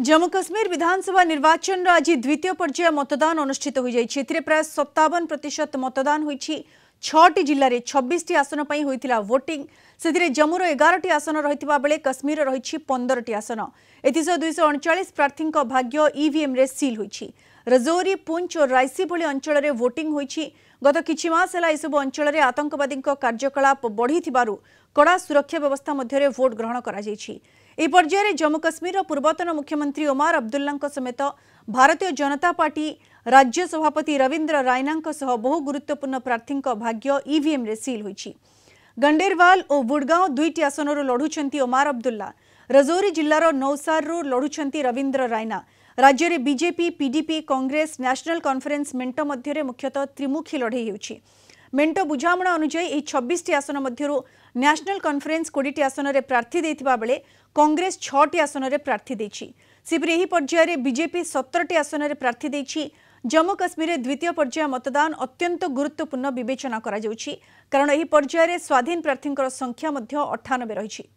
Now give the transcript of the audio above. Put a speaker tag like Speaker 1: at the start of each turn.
Speaker 1: जम्मू काश्मीर विधानसभा निर्वाचन आज द्वितीय पर्याय मतदान अनुषित हो प्राय सप्तावन प्रतिशत मतदान होई ছটি জেলার ছবিশটি আসন হয়েছিল ভোটিং সেথিরে জম্মুর এগারটি আসন রয়েছে বেড়ে কাশ্মীর রয়েছে পনেরটি আসন এসহ দুইশ অণচাশ প্রার্থী ভাগ্য ইভিএম্রে সিল হয়েছে ରଜୌରୀ ପୁଞ୍ଚ ଓ ରାଇସି ଭଳି ଅଞ୍ଚଳରେ ଭୋଟିଂ ହୋଇଛି ଗତ କିଛି ମାସ ହେଲା ଏସବୁ ଅଞ୍ଚଳରେ ଆତଙ୍କବାଦୀଙ୍କ କାର୍ଯ୍ୟକଳାପ ବଢ଼ିଥିବାରୁ କଡ଼ା ସୁରକ୍ଷା ବ୍ୟବସ୍ଥା ମଧ୍ୟରେ ଭୋଟ୍ ଗ୍ରହଣ କରାଯାଇଛି ଏହି ପର୍ଯ୍ୟାୟରେ ଜମ୍ମୁ କାଶ୍ମୀରର ପୂର୍ବତନ ମୁଖ୍ୟମନ୍ତ୍ରୀ ଓମାର ଅବଦୁଲ୍ଲାଙ୍କ ସମେତ ଭାରତୀୟ ଜନତା ପାର୍ଟି ରାଜ୍ୟ ସଭାପତି ରବୀନ୍ଦ୍ର ରାଇନାଙ୍କ ସହ ବହୁ ଗୁରୁତ୍ୱପୂର୍ଣ୍ଣ ପ୍ରାର୍ଥୀଙ୍କ ଭାଗ୍ୟ ଇଭିଏମ୍ରେ ସିଲ୍ ହୋଇଛି ଗଣ୍ଡେରୱାଲ ଓ ବୁଡ଼ଗାଓଁ ଦୁଇଟି ଆସନରୁ ଲଢ଼ୁଛନ୍ତି ଓମାର ଅବଦୁଲ୍ଲା ରଜୌରୀ ଜିଲ୍ଲାର ନୌସାରରୁ ଲଢ଼ୁଛନ୍ତି ରବୀନ୍ଦ୍ର ରାଇନା ରାଜ୍ୟରେ ବିଜେପି ପିଡିପି କଂଗ୍ରେସ ନ୍ୟାସନାଲ କନଫରେନ୍ସ ମେଣ୍ଟ ମଧ୍ୟରେ ମୁଖ୍ୟତଃ ତ୍ରିମୁଖୀ ଲଢ଼େଇ ହେଉଛି ମେଣ୍ଟ ବୁଝାମଣା ଅନୁଯାୟୀ ଏହି ଛବିଶଟି ଆସନ ମଧ୍ୟରୁ ନ୍ୟାସନାଲ କନଫରେନ୍ସ କୋଡ଼ିଏଟି ଆସନରେ ପ୍ରାର୍ଥୀ ଦେଇଥିବା ବେଳେ କଂଗ୍ରେସ ଛଅଟି ଆସନରେ ପ୍ରାର୍ଥୀ ଦେଇଛି ସେହିପରି ଏହି ପର୍ଯ୍ୟାୟରେ ବିଜେପି ସତରଟି ଆସନରେ ପ୍ରାର୍ଥୀ ଦେଇଛି ଜାମ୍ମୁ କାଶ୍ମୀରରେ ଦ୍ୱିତୀୟ ପର୍ଯ୍ୟାୟ ମତଦାନ ଅତ୍ୟନ୍ତ ଗୁରୁତ୍ୱପୂର୍ଣ୍ଣ ବିବେଚନା କରାଯାଉଛି କାରଣ ଏହି ପର୍ଯ୍ୟାୟରେ ସ୍ୱାଧୀନ ପ୍ରାର୍ଥୀଙ୍କର ସଂଖ୍ୟା ମଧ୍ୟ ଅଠାନବେ ରହିଛି